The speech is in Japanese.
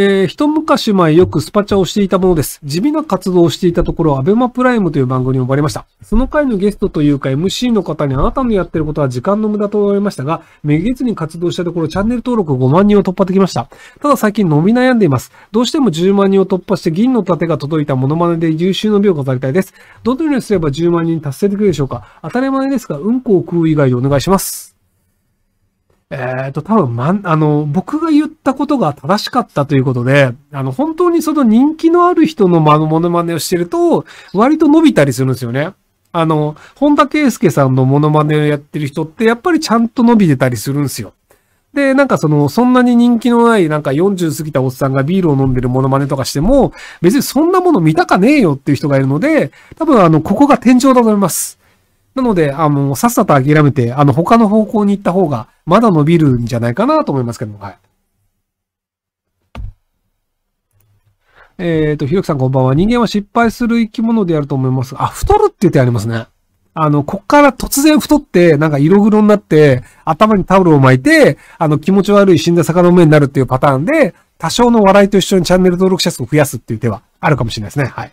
えー、一昔前よくスパチャをしていたものです。地味な活動をしていたところ、アベマプライムという番組に呼ばれました。その回のゲストというか MC の方にあなたのやってることは時間の無駄と思いましたが、めげずに活動したところチャンネル登録5万人を突破できました。ただ最近伸び悩んでいます。どうしても10万人を突破して銀の盾が届いたモノマネで優秀の美を飾りたいです。どのようにすれば10万人達成できるでしょうか当たり前ですが、うんこを食う以外でお願いします。えっ、ー、と、多分、まん、あの、僕が言ったことが正しかったということで、あの、本当にその人気のある人のまのモノマネをしてると、割と伸びたりするんですよね。あの、本田圭介さんのモノマネをやってる人って、やっぱりちゃんと伸びてたりするんですよ。で、なんかその、そんなに人気のない、なんか40過ぎたおっさんがビールを飲んでるモノマネとかしても、別にそんなもの見たかねえよっていう人がいるので、多分あの、ここが天井だと思います。なので、あの、さっさと諦めて、あの、他の方向に行った方が、まだ伸びるんじゃないかなと思いますけども、はい。えっ、ー、と、ひろきさんこんばんは。人間は失敗する生き物であると思います。あ、太るって言ってありますね。あの、こっから突然太って、なんか色黒になって、頭にタオルを巻いて、あの、気持ち悪い死んだ魚の目になるっていうパターンで、多少の笑いと一緒にチャンネル登録者数を増やすっていう手はあるかもしれないですね。はい。